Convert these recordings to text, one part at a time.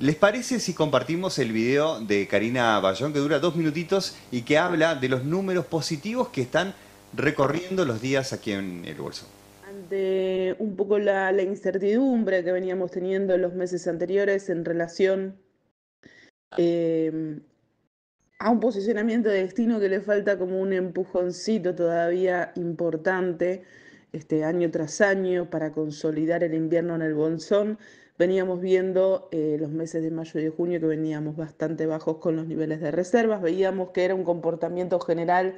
¿Les parece si compartimos el video de Karina Bayón que dura dos minutitos y que habla de los números positivos que están recorriendo los días aquí en el bolso? Ante un poco la, incertidumbre que veníamos teniendo en los meses anteriores en relación eh, a un posicionamiento de destino que le falta como un empujoncito todavía importante, este, año tras año para consolidar el invierno en el bonzón. Veníamos viendo eh, los meses de mayo y de junio que veníamos bastante bajos con los niveles de reservas, veíamos que era un comportamiento general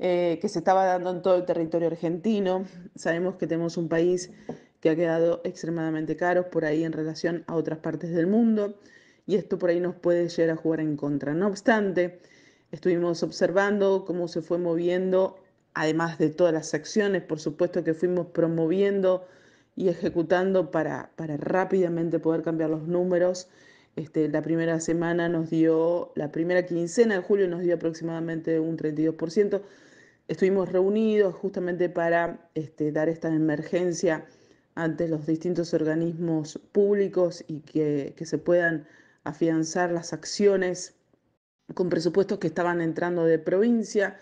eh, que se estaba dando en todo el territorio argentino. Sabemos que tenemos un país que ha quedado extremadamente caro por ahí en relación a otras partes del mundo y esto por ahí nos puede llegar a jugar en contra. No obstante, estuvimos observando cómo se fue moviendo además de todas las acciones, por supuesto, que fuimos promoviendo y ejecutando para, rápidamente poder cambiar los números. Este, la primera semana nos dio, la primera quincena de julio nos dio aproximadamente un 32%. Estuvimos reunidos justamente para este, dar esta emergencia ante los distintos organismos públicos y que, que se puedan afianzar las acciones con presupuestos que estaban entrando de provincia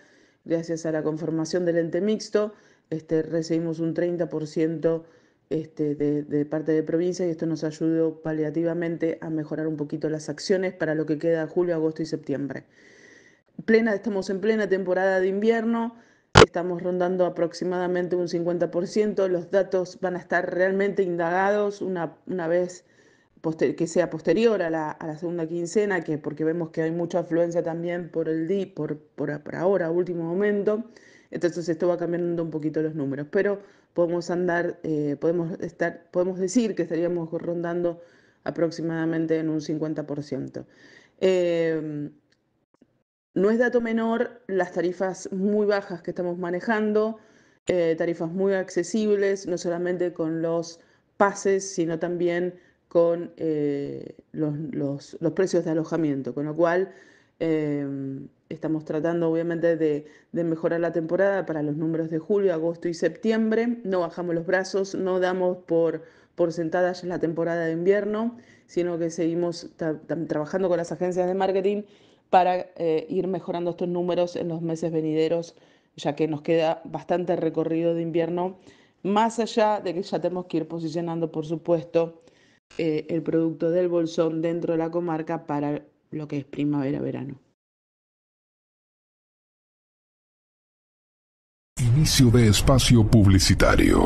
gracias a la conformación del ente mixto, este, recibimos un 30% este, de, parte de provincia y esto nos ayudó paliativamente a mejorar un poquito las acciones para lo que queda julio, agosto y septiembre. Plena, estamos en plena temporada de invierno, estamos rondando aproximadamente un 50%, los datos van a estar realmente indagados una, una vez que sea posterior a la, segunda quincena, que porque vemos que hay mucha afluencia también por el día, por, por, ahora, último momento, entonces esto va cambiando un poquito los números, pero podemos andar, eh, podemos, estar, podemos decir que estaríamos rondando aproximadamente en un 50%. Em, no es dato menor las tarifas muy bajas que estamos manejando, eh, tarifas muy accesibles, no solamente con los pases, sino también con eh, los, precios de alojamiento, con lo cual em, estamos tratando obviamente de, mejorar la temporada para los números de julio, agosto y septiembre, no bajamos los brazos, no damos por, por la temporada de invierno, sino que seguimos trabajando con las agencias de marketing para eh, ir mejorando estos números en los meses venideros, ya que nos queda bastante recorrido de invierno, más allá de que ya tenemos que ir posicionando, por supuesto, eh, el producto del bolsón dentro de la comarca para lo que es primavera-verano. Inicio de espacio publicitario.